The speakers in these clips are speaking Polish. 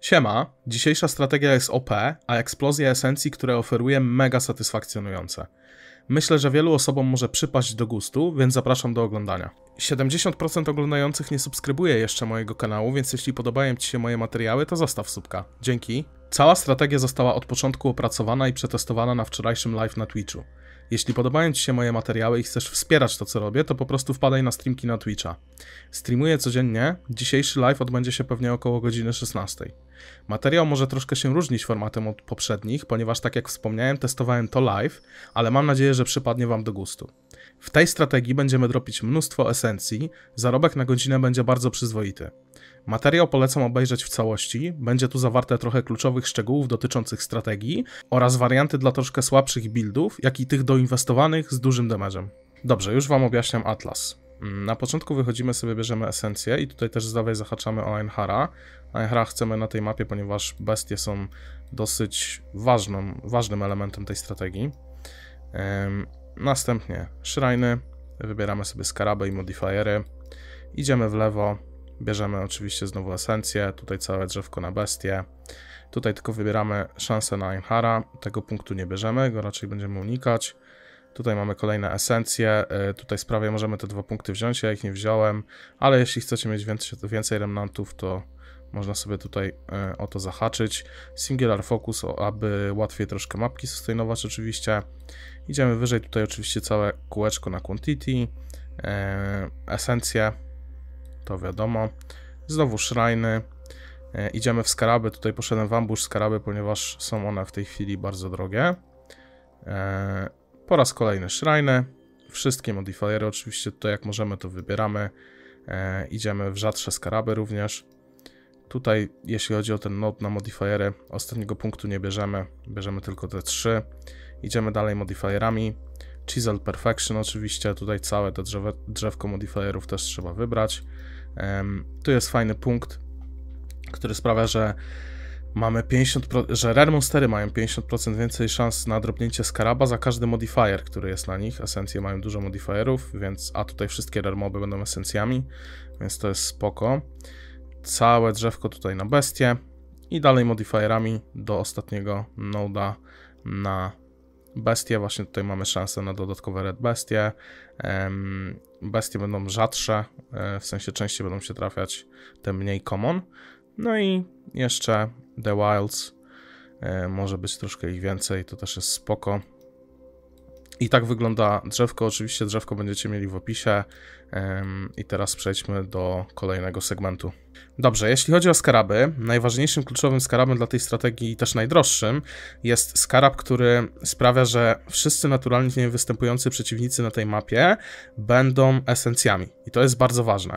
Siema, dzisiejsza strategia jest OP, a eksplozja esencji, które oferuje mega satysfakcjonujące. Myślę, że wielu osobom może przypaść do gustu, więc zapraszam do oglądania. 70% oglądających nie subskrybuje jeszcze mojego kanału, więc jeśli podobają Ci się moje materiały, to zostaw subka. Dzięki. Cała strategia została od początku opracowana i przetestowana na wczorajszym live na Twitchu. Jeśli podobają Ci się moje materiały i chcesz wspierać to, co robię, to po prostu wpadaj na streamki na Twitcha. Streamuję codziennie, dzisiejszy live odbędzie się pewnie około godziny 16. Materiał może troszkę się różnić formatem od poprzednich, ponieważ tak jak wspomniałem, testowałem to live, ale mam nadzieję, że przypadnie Wam do gustu. W tej strategii będziemy dropić mnóstwo esencji, zarobek na godzinę będzie bardzo przyzwoity. Materiał polecam obejrzeć w całości. Będzie tu zawarte trochę kluczowych szczegółów dotyczących strategii oraz warianty dla troszkę słabszych buildów, jak i tych doinwestowanych z dużym damage'em. Dobrze, już Wam objaśniam Atlas. Mm, na początku wychodzimy sobie, bierzemy esencję i tutaj też z lewej zahaczamy o Einhara. Einhara chcemy na tej mapie, ponieważ bestie są dosyć ważną, ważnym elementem tej strategii. Następnie szrajny, wybieramy sobie skarabę i modifiery. Idziemy w lewo, Bierzemy oczywiście znowu esencję, tutaj całe drzewko na bestię. Tutaj tylko wybieramy szansę na Einhara, tego punktu nie bierzemy, go raczej będziemy unikać. Tutaj mamy kolejne esencje, y, tutaj sprawie możemy te dwa punkty wziąć, ja ich nie wziąłem, ale jeśli chcecie mieć więcej, więcej remnantów, to można sobie tutaj y, o to zahaczyć. Singular Focus, aby łatwiej troszkę mapki sustainować oczywiście. Idziemy wyżej, tutaj oczywiście całe kółeczko na Quantity, y, esencje, to wiadomo. Znowu szrajny. E, idziemy w skaraby, tutaj poszedłem w ambush skaraby, ponieważ są one w tej chwili bardzo drogie. E, po raz kolejny szrajny. Wszystkie modifiery oczywiście to jak możemy to wybieramy. E, idziemy w rzadsze skaraby również. Tutaj jeśli chodzi o ten node na modifiery, ostatniego punktu nie bierzemy, bierzemy tylko te trzy. Idziemy dalej modifierami. Chisel Perfection oczywiście, tutaj całe to drzewe, drzewko modifierów też trzeba wybrać. Um, tu jest fajny punkt, który sprawia, że mamy 50%, że Rare Monstery mają 50% więcej szans na drobnięcie skaraba za każdy modifier, który jest na nich. Esencje mają dużo modifierów, więc a tutaj wszystkie Rare moby będą esencjami, więc to jest spoko. Całe drzewko tutaj na bestie i dalej modifierami do ostatniego noda na Bestie, właśnie tutaj mamy szansę na dodatkowe red bestie. Bestie będą rzadsze, e, w sensie częściej będą się trafiać te mniej common. No i jeszcze The Wilds, e, może być troszkę ich więcej, to też jest spoko. I tak wygląda drzewko. Oczywiście drzewko będziecie mieli w opisie. I teraz przejdźmy do kolejnego segmentu. Dobrze, jeśli chodzi o skaraby, najważniejszym kluczowym skarabem dla tej strategii i też najdroższym jest skarab, który sprawia, że wszyscy naturalnie występujący przeciwnicy na tej mapie będą esencjami. I to jest bardzo ważne.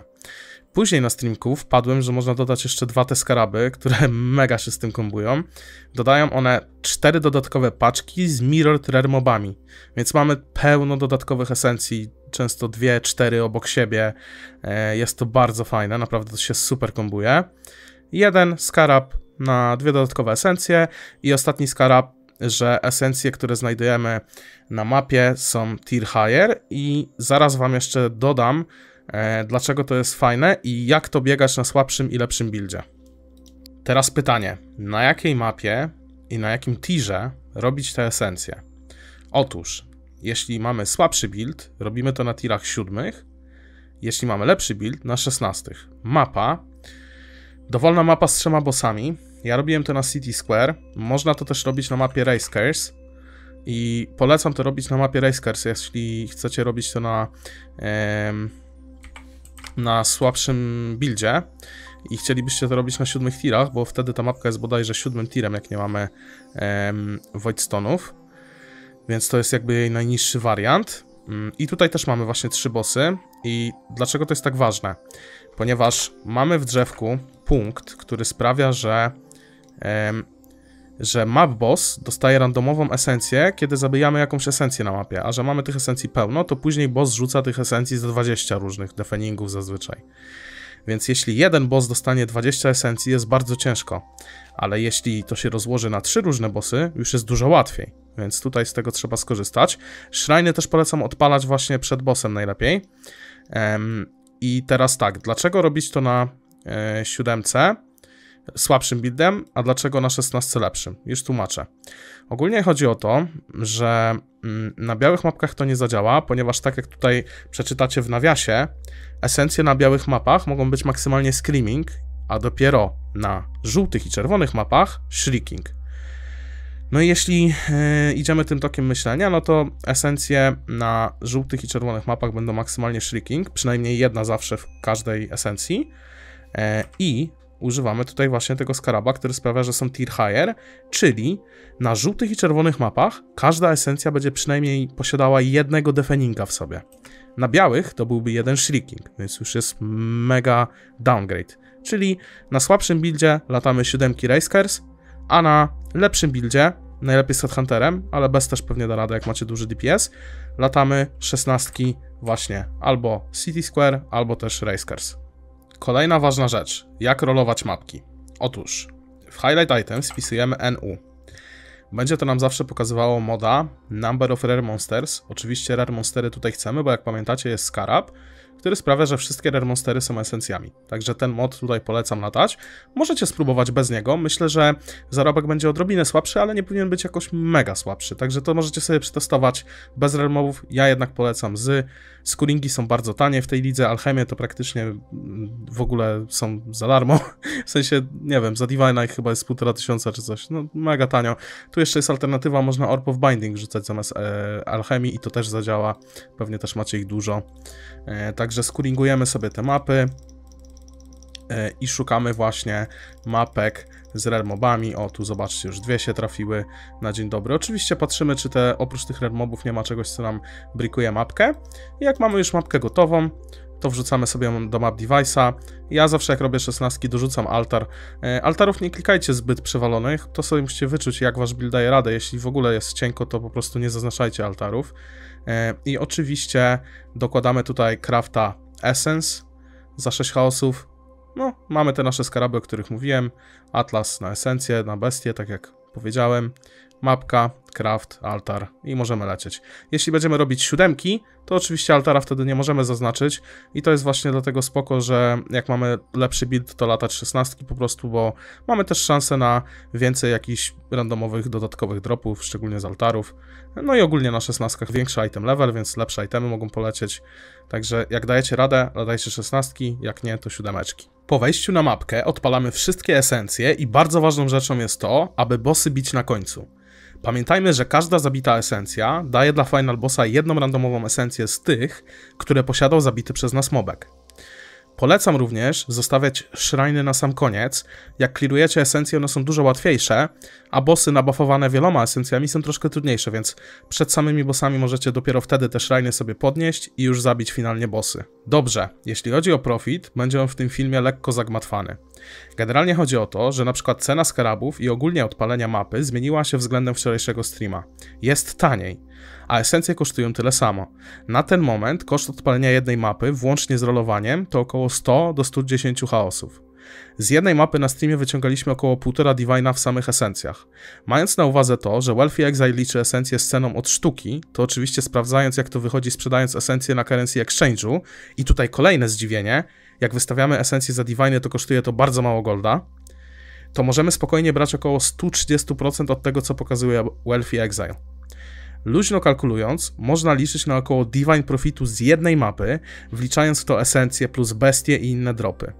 Później na streamku wpadłem, że można dodać jeszcze dwa te skaraby, które mega się z tym kombują. Dodają one cztery dodatkowe paczki z Mirrored Rare mobami, więc mamy pełno dodatkowych esencji, często dwie, cztery obok siebie. E, jest to bardzo fajne, naprawdę to się super kombuje. Jeden skarab na dwie dodatkowe esencje i ostatni skarab, że esencje, które znajdujemy na mapie są tier higher i zaraz wam jeszcze dodam, E, dlaczego to jest fajne i jak to biegać na słabszym i lepszym buildzie. Teraz pytanie, na jakiej mapie i na jakim tirze robić te esencje? Otóż, jeśli mamy słabszy build, robimy to na tirach siódmych, jeśli mamy lepszy build, na szesnastych. Mapa, dowolna mapa z trzema bossami, ja robiłem to na City Square, można to też robić na mapie Racecars, i polecam to robić na mapie Racecars, jeśli chcecie robić to na na słabszym buildzie i chcielibyście to robić na siódmych tirach, bo wtedy ta mapka jest bodajże siódmym tirem, jak nie mamy em, Voidstonów. Więc to jest jakby jej najniższy wariant. Mm, I tutaj też mamy właśnie trzy bossy. I dlaczego to jest tak ważne? Ponieważ mamy w drzewku punkt, który sprawia, że że map boss dostaje randomową esencję, kiedy zabijamy jakąś esencję na mapie, a że mamy tych esencji pełno, to później boss rzuca tych esencji z 20 różnych defeningów zazwyczaj. Więc jeśli jeden boss dostanie 20 esencji, jest bardzo ciężko. Ale jeśli to się rozłoży na trzy różne bossy, już jest dużo łatwiej. Więc tutaj z tego trzeba skorzystać. Szrajny też polecam odpalać właśnie przed bossem najlepiej. Um, I teraz tak, dlaczego robić to na e, siódemce? słabszym buildem, a dlaczego na 16 lepszym. Już tłumaczę. Ogólnie chodzi o to, że mm, na białych mapkach to nie zadziała, ponieważ tak jak tutaj przeczytacie w nawiasie, esencje na białych mapach mogą być maksymalnie screaming, a dopiero na żółtych i czerwonych mapach shrieking. No i jeśli yy, idziemy tym tokiem myślenia, no to esencje na żółtych i czerwonych mapach będą maksymalnie shrieking, przynajmniej jedna zawsze w każdej esencji. E, I używamy tutaj właśnie tego skaraba, który sprawia, że są tier higher, czyli na żółtych i czerwonych mapach każda esencja będzie przynajmniej posiadała jednego defeninga w sobie. Na białych to byłby jeden shrieking. więc już jest mega downgrade. Czyli na słabszym buildzie latamy siódemki Racekers, a na lepszym buildzie, najlepiej z Headhunterem, ale bez też pewnie da radę jak macie duży DPS, latamy szesnastki właśnie albo City Square, albo też Racekers. Kolejna ważna rzecz. Jak rolować mapki? Otóż w Highlight Item wpisujemy NU. Będzie to nam zawsze pokazywało moda Number of Rare Monsters. Oczywiście Rare Monstery tutaj chcemy, bo jak pamiętacie jest Scarab który sprawia, że wszystkie remonstery są esencjami. Także ten mod tutaj polecam latać. Możecie spróbować bez niego. Myślę, że zarobek będzie odrobinę słabszy, ale nie powinien być jakoś mega słabszy. Także to możecie sobie przetestować bez Rermowów. Ja jednak polecam z. Skuringi są bardzo tanie w tej lidze. Alchemie to praktycznie mm, w ogóle są za darmo. W sensie, nie wiem, za Divine chyba jest półtora tysiąca czy coś. No mega tanio. Tu jeszcze jest alternatywa, można Orb of Binding rzucać zamiast e, Alchemii i to też zadziała. Pewnie też macie ich dużo. E, także Także skuringujemy sobie te mapy e, i szukamy właśnie mapek z relmobami. O, tu zobaczcie, już dwie się trafiły na dzień dobry. Oczywiście patrzymy, czy te oprócz tych relmobów nie ma czegoś, co nam brikuje mapkę. I jak mamy już mapkę gotową, to wrzucamy sobie do map device'a. Ja zawsze jak robię szesnastki dorzucam altar. E, altarów nie klikajcie zbyt przewalonych, to sobie musicie wyczuć jak wasz build daje radę. Jeśli w ogóle jest cienko, to po prostu nie zaznaczajcie altarów. E, I oczywiście dokładamy tutaj crafta Essence za 6 chaosów. No, mamy te nasze skaraby, o których mówiłem. Atlas na esencję, na bestie, tak jak powiedziałem. Mapka, craft, altar i możemy lecieć. Jeśli będziemy robić siódemki, to oczywiście altara wtedy nie możemy zaznaczyć i to jest właśnie dlatego spoko, że jak mamy lepszy build to latać szesnastki po prostu, bo mamy też szansę na więcej jakichś randomowych dodatkowych dropów, szczególnie z altarów. No i ogólnie na szesnastkach większy item level, więc lepsze itemy mogą polecieć. Także jak dajecie radę, latajcie szesnastki, jak nie to siódemeczki. Po wejściu na mapkę odpalamy wszystkie esencje i bardzo ważną rzeczą jest to, aby bossy bić na końcu. Pamiętajmy, że każda zabita esencja daje dla Final Bossa jedną randomową esencję z tych, które posiadał zabity przez nas mobek. Polecam również zostawiać szrajny na sam koniec. Jak klirujecie esencje, one są dużo łatwiejsze, a bossy nabafowane wieloma esencjami są troszkę trudniejsze, więc przed samymi bossami możecie dopiero wtedy te szrajny sobie podnieść i już zabić finalnie bossy. Dobrze, jeśli chodzi o profit, będzie on w tym filmie lekko zagmatwany. Generalnie chodzi o to, że na przykład cena skarabów i ogólnie odpalenia mapy zmieniła się względem wczorajszego streama. Jest taniej a esencje kosztują tyle samo. Na ten moment koszt odpalenia jednej mapy, włącznie z rolowaniem, to około 100 do 110 chaosów. Z jednej mapy na streamie wyciągaliśmy około 1,5 Divina w samych esencjach. Mając na uwadze to, że Wealthy Exile liczy esencję sceną od sztuki, to oczywiście sprawdzając jak to wychodzi sprzedając esencję na currency exchange'u, i tutaj kolejne zdziwienie, jak wystawiamy esencję za Divine to kosztuje to bardzo mało golda, to możemy spokojnie brać około 130% od tego co pokazuje Wealthy Exile. Luźno kalkulując, można liczyć na około divine profitu z jednej mapy, wliczając w to esencje plus bestie i inne dropy.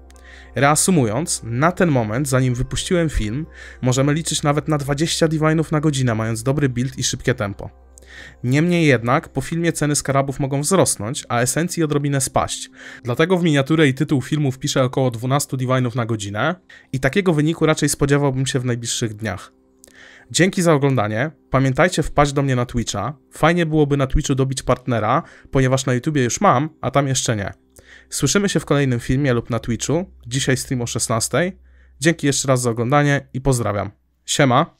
Reasumując, na ten moment, zanim wypuściłem film, możemy liczyć nawet na 20 divinów na godzinę, mając dobry build i szybkie tempo. Niemniej jednak, po filmie ceny skarabów mogą wzrosnąć, a esencji odrobinę spaść. Dlatego w miniaturę i tytuł filmu wpiszę około 12 divinów na godzinę i takiego wyniku raczej spodziewałbym się w najbliższych dniach. Dzięki za oglądanie. Pamiętajcie wpaść do mnie na Twitcha. Fajnie byłoby na Twitchu dobić partnera, ponieważ na YouTubie już mam, a tam jeszcze nie. Słyszymy się w kolejnym filmie lub na Twitchu. Dzisiaj stream o 16. Dzięki jeszcze raz za oglądanie i pozdrawiam. Siema!